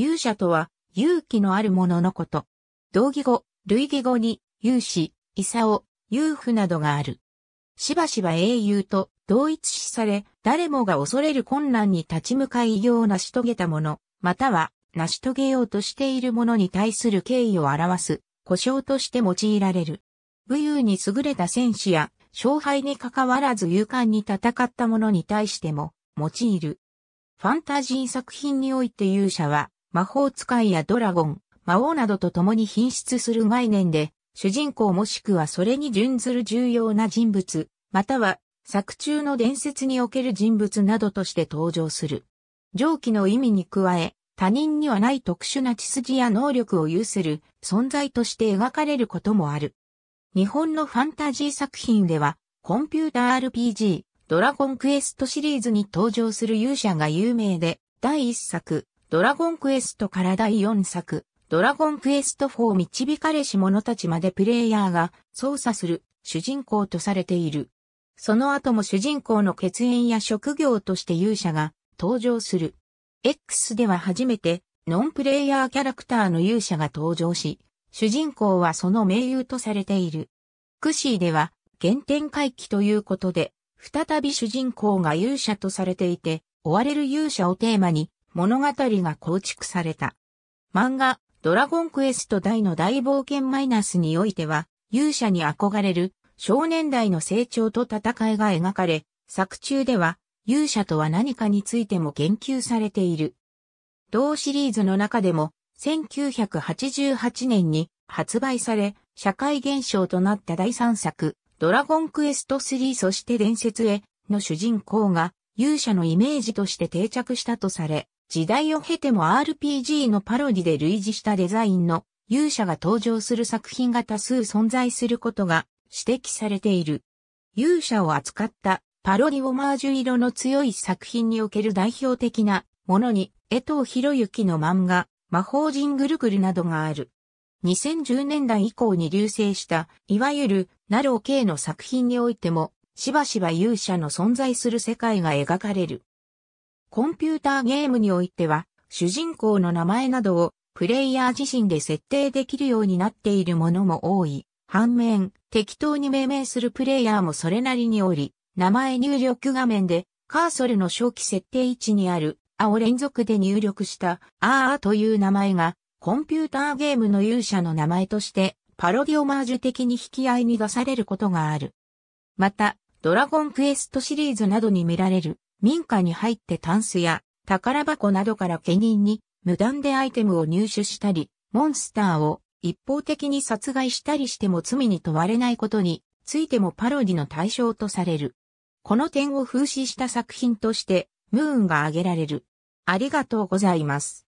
勇者とは、勇気のある者のこと。同義語、類義語に、勇士、イサオ、勇夫などがある。しばしば英雄と同一視され、誰もが恐れる困難に立ち向かいよ業を成し遂げた者、または、成し遂げようとしている者に対する敬意を表す、故障として用いられる。武勇に優れた戦士や、勝敗に関わらず勇敢に戦った者に対しても、用いる。ファンタジー作品において勇者は、魔法使いやドラゴン、魔王などと共に品質する概念で、主人公もしくはそれに準ずる重要な人物、または作中の伝説における人物などとして登場する。上記の意味に加え、他人にはない特殊な血筋や能力を有する存在として描かれることもある。日本のファンタジー作品では、コンピューター RPG、ドラゴンクエストシリーズに登場する勇者が有名で、第一作、ドラゴンクエストから第4作、ドラゴンクエスト4導かれし者たちまでプレイヤーが操作する主人公とされている。その後も主人公の血縁や職業として勇者が登場する。X では初めてノンプレイヤーキャラクターの勇者が登場し、主人公はその盟友とされている。クシーでは原点回帰ということで、再び主人公が勇者とされていて、追われる勇者をテーマに物語が構築された。漫画、ドラゴンクエスト大の大冒険マイナスにおいては、勇者に憧れる少年代の成長と戦いが描かれ、作中では勇者とは何かについても言及されている。同シリーズの中でも、1988年に発売され、社会現象となった第3作、ドラゴンクエスト3そして伝説への主人公が勇者のイメージとして定着したとされ、時代を経ても RPG のパロディで類似したデザインの勇者が登場する作品が多数存在することが指摘されている。勇者を扱ったパロディオマージュ色の強い作品における代表的なものに江藤博之の漫画魔法人ぐるぐるなどがある。2010年代以降に流星した、いわゆるナロー系の作品においても、しばしば勇者の存在する世界が描かれる。コンピューターゲームにおいては、主人公の名前などをプレイヤー自身で設定できるようになっているものも多い。反面、適当に命名するプレイヤーもそれなりにおり、名前入力画面でカーソルの正規設定位置にある青連続で入力したあーという名前がコンピューターゲームの勇者の名前としてパロディオマージュ的に引き合いに出されることがある。また、ドラゴンクエストシリーズなどに見られる民家に入ってタンスや宝箱などから家人に無断でアイテムを入手したり、モンスターを一方的に殺害したりしても罪に問われないことについてもパロディの対象とされる。この点を風刺した作品として、ムーンが挙げられる。ありがとうございます。